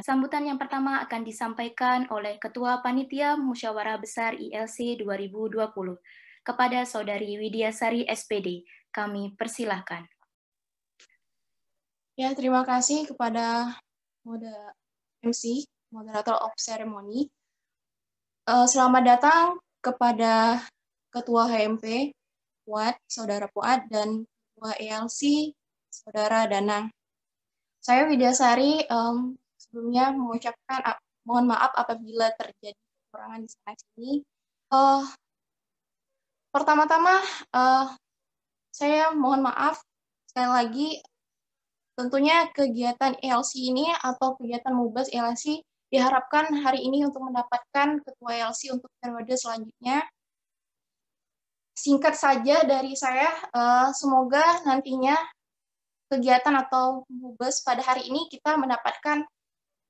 kita. Sambutan yang pertama akan disampaikan oleh Ketua Panitia Musyawarah Besar ILC 2020 kepada Saudari Widiasari SPD. Kami persilahkan. Ya, terima kasih kepada moder MC, Moderator of Ceremony. Eh, selamat datang kepada Ketua HMP, Puat, Saudara Puat, dan Ketua ELC, Saudara Danang. Saya Widya Sari, sebelumnya mengucapkan mohon maaf apabila terjadi kekurangan di sana sini. Uh, eh, pertama-tama uh, saya mohon maaf sekali lagi tentunya kegiatan ELC ini atau kegiatan Mubas ELC diharapkan hari ini untuk mendapatkan ketua ELC untuk periode selanjutnya. Singkat saja dari saya, uh, semoga nantinya kegiatan atau Mubas pada hari ini kita mendapatkan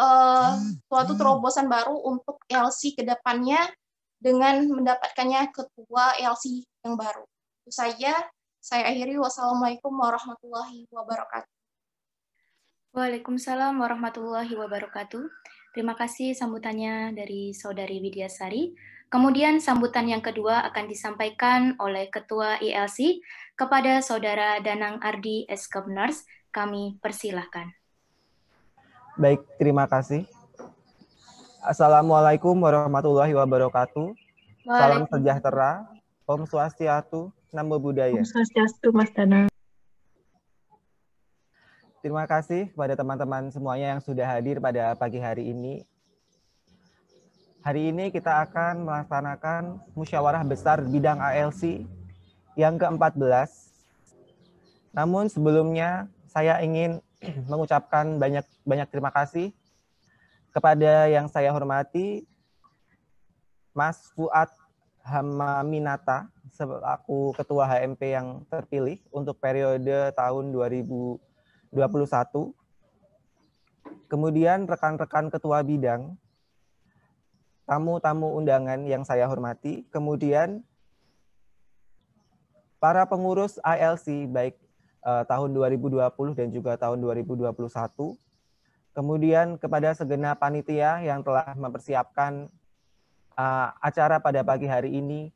Eh, hmm, suatu hmm. terobosan baru untuk LC ke depannya dengan mendapatkannya ketua LC yang baru. Itu saja, saya akhiri. Wassalamualaikum warahmatullahi wabarakatuh. Waalaikumsalam warahmatullahi wabarakatuh. Terima kasih sambutannya dari Saudari Widya Sari. Kemudian sambutan yang kedua akan disampaikan oleh Ketua ILC e kepada Saudara Danang Ardi Eskebners. Kami persilahkan. Baik, terima kasih. Assalamualaikum warahmatullahi wabarakatuh. Salam sejahtera, Om Swastiastu, Namo Buddhaya. Om Swastiastu, Mas dana Terima kasih kepada teman-teman semuanya yang sudah hadir pada pagi hari ini. Hari ini kita akan melaksanakan musyawarah besar bidang ALC yang ke-14. Namun sebelumnya saya ingin mengucapkan banyak banyak terima kasih kepada yang saya hormati Mas Fuad Hamaminata selaku Ketua HMP yang terpilih untuk periode tahun 2021. Kemudian rekan-rekan ketua bidang, tamu-tamu undangan yang saya hormati, kemudian para pengurus ILC baik eh, tahun 2020 dan juga tahun 2021. Kemudian kepada segenap panitia yang telah mempersiapkan eh, acara pada pagi hari ini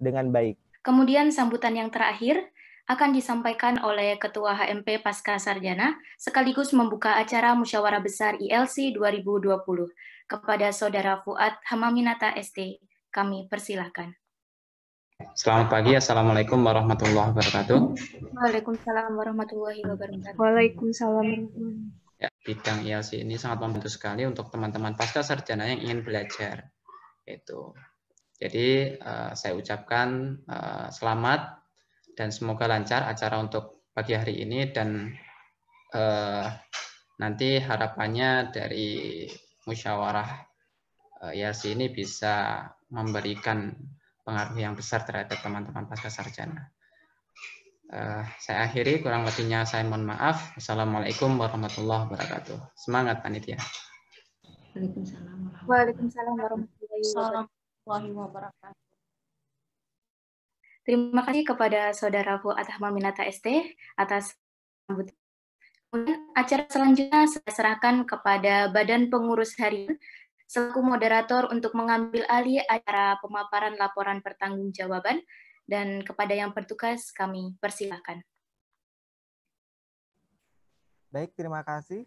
dengan baik. Kemudian sambutan yang terakhir akan disampaikan oleh Ketua HMP Pasca Sarjana sekaligus membuka acara Musyawarah Besar ILC 2020 kepada Saudara Fuad Hamaminata ST. Kami persilahkan. Selamat pagi, Assalamualaikum warahmatullahi wabarakatuh. Waalaikumsalam warahmatullahi wabarakatuh. Waalaikumsalam. Ya, bidang ILC ini sangat membantu sekali untuk teman-teman pasca sarjana yang ingin belajar. Itu. Jadi uh, saya ucapkan uh, selamat dan semoga lancar acara untuk pagi hari ini dan uh, nanti harapannya dari musyawarah uh, ILC ini bisa memberikan pengaruh yang besar terhadap teman-teman pasca sarjana. Uh, saya akhiri, kurang lebihnya saya mohon maaf. Assalamualaikum warahmatullahi wabarakatuh. Semangat panitia. Waalaikumsalam. warahmatullahi wabarakatuh. Terima kasih kepada Saudara Fuad Minata ST atas sambutan. acara selanjutnya saya serahkan kepada Badan Pengurus Harian selaku moderator untuk mengambil alih acara pemaparan laporan pertanggungjawaban dan kepada yang bertugas kami persilahkan. Baik, terima kasih.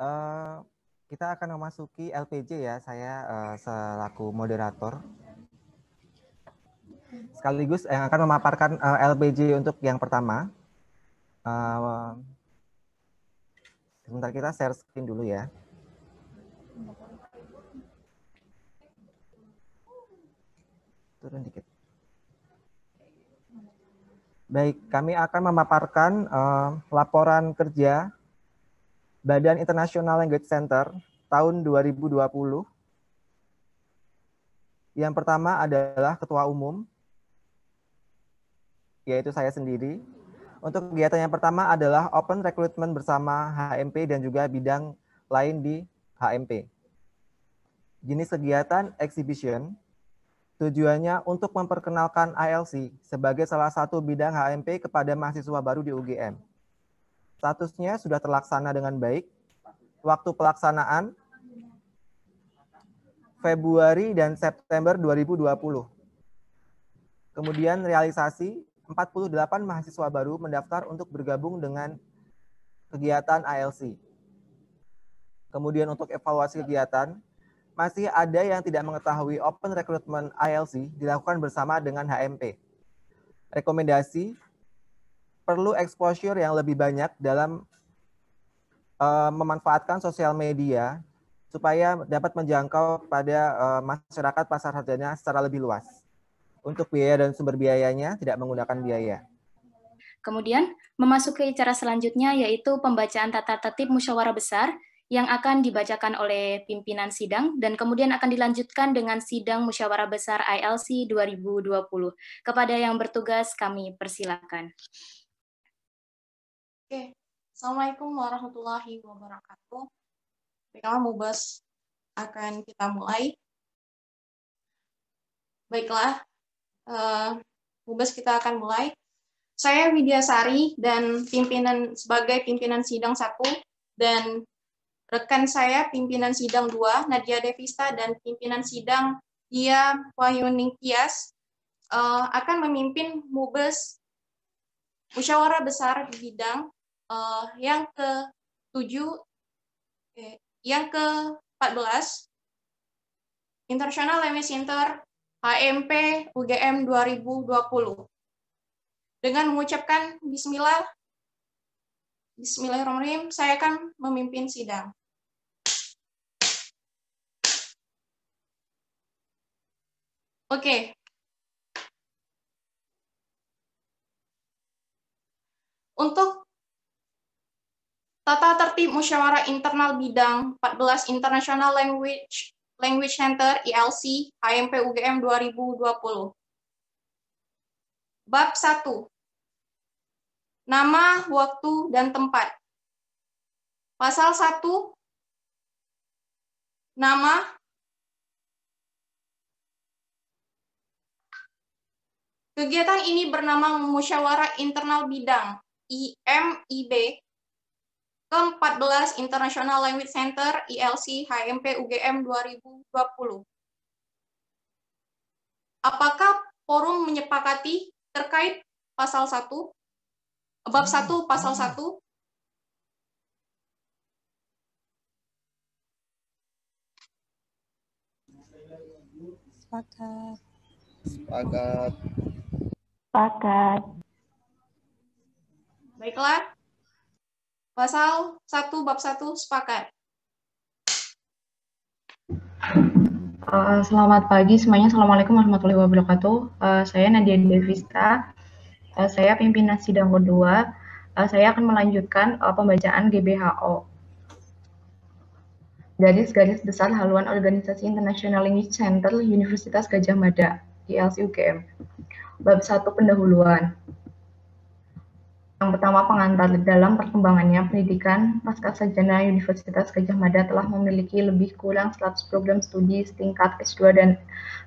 Uh, kita akan memasuki LPJ ya, saya uh, selaku moderator. Sekaligus yang akan memaparkan uh, eh, LPJ untuk yang pertama. Uh, sebentar kita share screen dulu ya. turun dikit. Baik, kami akan memaparkan uh, laporan kerja Badan Internasional Language Center tahun 2020. Yang pertama adalah Ketua Umum, yaitu saya sendiri. Untuk kegiatan yang pertama adalah open recruitment bersama HMP dan juga bidang lain di HMP. Jenis kegiatan exhibition, Tujuannya untuk memperkenalkan ILC sebagai salah satu bidang HMP kepada mahasiswa baru di UGM. Statusnya sudah terlaksana dengan baik. Waktu pelaksanaan Februari dan September 2020. Kemudian realisasi 48 mahasiswa baru mendaftar untuk bergabung dengan kegiatan ALC. Kemudian untuk evaluasi kegiatan, masih ada yang tidak mengetahui open recruitment ILC dilakukan bersama dengan HMP. Rekomendasi perlu exposure yang lebih banyak dalam uh, memanfaatkan sosial media supaya dapat menjangkau pada uh, masyarakat pasar harganya secara lebih luas. Untuk biaya dan sumber biayanya tidak menggunakan biaya. Kemudian memasuki cara selanjutnya yaitu pembacaan tata tertib musyawarah besar yang akan dibacakan oleh pimpinan sidang dan kemudian akan dilanjutkan dengan sidang musyawarah besar ILC 2020. Kepada yang bertugas kami persilakan. Oke, Assalamualaikum warahmatullahi wabarakatuh. Baiklah, Mubas akan kita mulai. Baiklah, uh, eh, Mubas kita akan mulai. Saya Widya Sari dan pimpinan sebagai pimpinan sidang satu dan rekan saya pimpinan sidang 2 Nadia Devista dan pimpinan sidang Tia Wahyuning Tias uh, eh, akan memimpin Mubes musyawarah besar di bidang uh, yang ke-7 eh, yang ke-14 eh, International Language Center HMP UGM 2020. Dengan mengucapkan bismillah Bismillahirrahmanirrahim, saya akan memimpin sidang. Oke. Okay. Untuk tata tertib musyawarah internal bidang 14 International Language Language Center ILC IMP UGM 2020. Bab 1. Nama, waktu, dan tempat. Pasal 1. Nama, Kegiatan ini bernama Musyawarah Internal Bidang IMIB ke-14 International Language Center ILC HMP UGM 2020. Apakah forum menyepakati terkait pasal 1, bab 1, hmm. pasal 1? Sepakat. Sepakat. Sepakat. Baiklah. Pasal 1 bab 1 sepakat. Uh, selamat pagi semuanya. Assalamualaikum warahmatullahi wabarakatuh. Uh, saya Nadia Devista. Uh, saya pimpinan sidang kedua. Uh, saya akan melanjutkan uh, pembacaan GBHO. dari garis besar haluan Organisasi Internasional Language Center Universitas Gajah Mada, ILC UGM bab 1 pendahuluan. Yang pertama pengantar dalam perkembangannya pendidikan pasca sarjana Universitas Gajah Mada telah memiliki lebih kurang 100 program studi setingkat S2 dan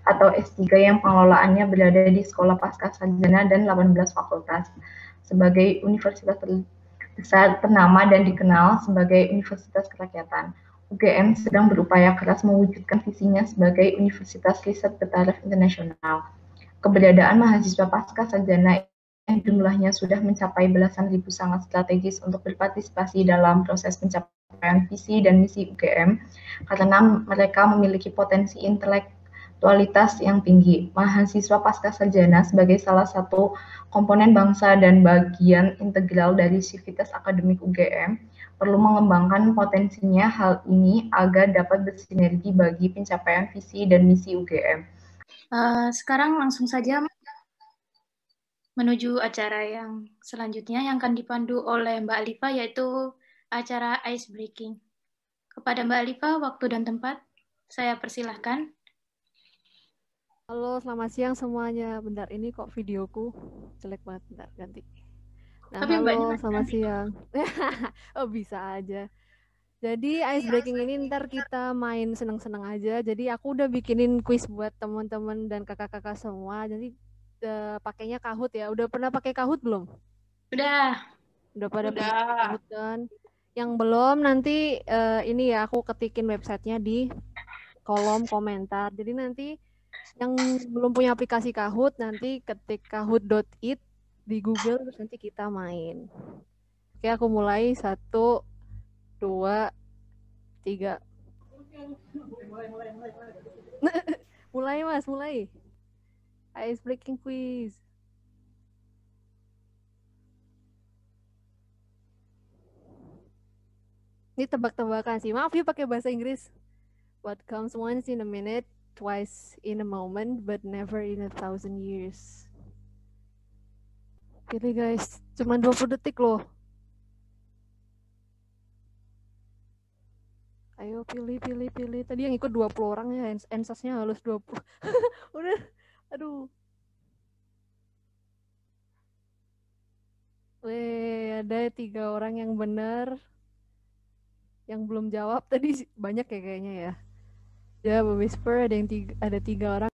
atau S3 yang pengelolaannya berada di sekolah pasca sarjana dan 18 fakultas. Sebagai universitas terbesar ternama dan dikenal sebagai universitas kerakyatan, UGM sedang berupaya keras mewujudkan visinya sebagai universitas riset bertaraf internasional. Keberadaan mahasiswa pasca sarjana yang jumlahnya sudah mencapai belasan ribu sangat strategis untuk berpartisipasi dalam proses pencapaian visi dan misi UGM karena mereka memiliki potensi intelektualitas yang tinggi. Mahasiswa pasca sarjana sebagai salah satu komponen bangsa dan bagian integral dari civitas akademik UGM perlu mengembangkan potensinya hal ini agar dapat bersinergi bagi pencapaian visi dan misi UGM Eh, sekarang langsung saja menuju acara yang selanjutnya yang akan dipandu oleh Mbak Alifa yaitu acara ice breaking. Kepada Mbak Alifa, waktu dan tempat saya persilahkan. Halo, selamat siang semuanya. Bentar ini kok videoku jelek banget. Bentar, ganti. Nah, Tapi halo, selamat siang. oh, bisa aja. Jadi ice breaking ini ntar kita main seneng-seneng aja. Jadi aku udah bikinin quiz buat teman-teman dan kakak-kakak semua. Jadi uh, pakainya kahut ya. Udah pernah pakai kahut belum? Udah. Udah pada udah. kahut kan? Yang belum nanti uh, ini ya aku ketikin websitenya di kolom komentar. Jadi nanti yang belum punya aplikasi kahut nanti ketik kahut.it di Google nanti kita main. Oke, aku mulai satu dua tiga mulai mas mulai ice breaking quiz ini tebak-tebakan sih maaf ya pakai bahasa Inggris what comes once in a minute twice in a moment but never in a thousand years pilih guys dua 20 detik loh ayo pilih pilih pilih tadi yang ikut 20 orang ya ensasnya halus 20 udah aduh Weh, ada tiga orang yang benar yang belum jawab tadi banyak ya kayaknya ya. Ya, Whisper ada yang tiga, ada tiga orang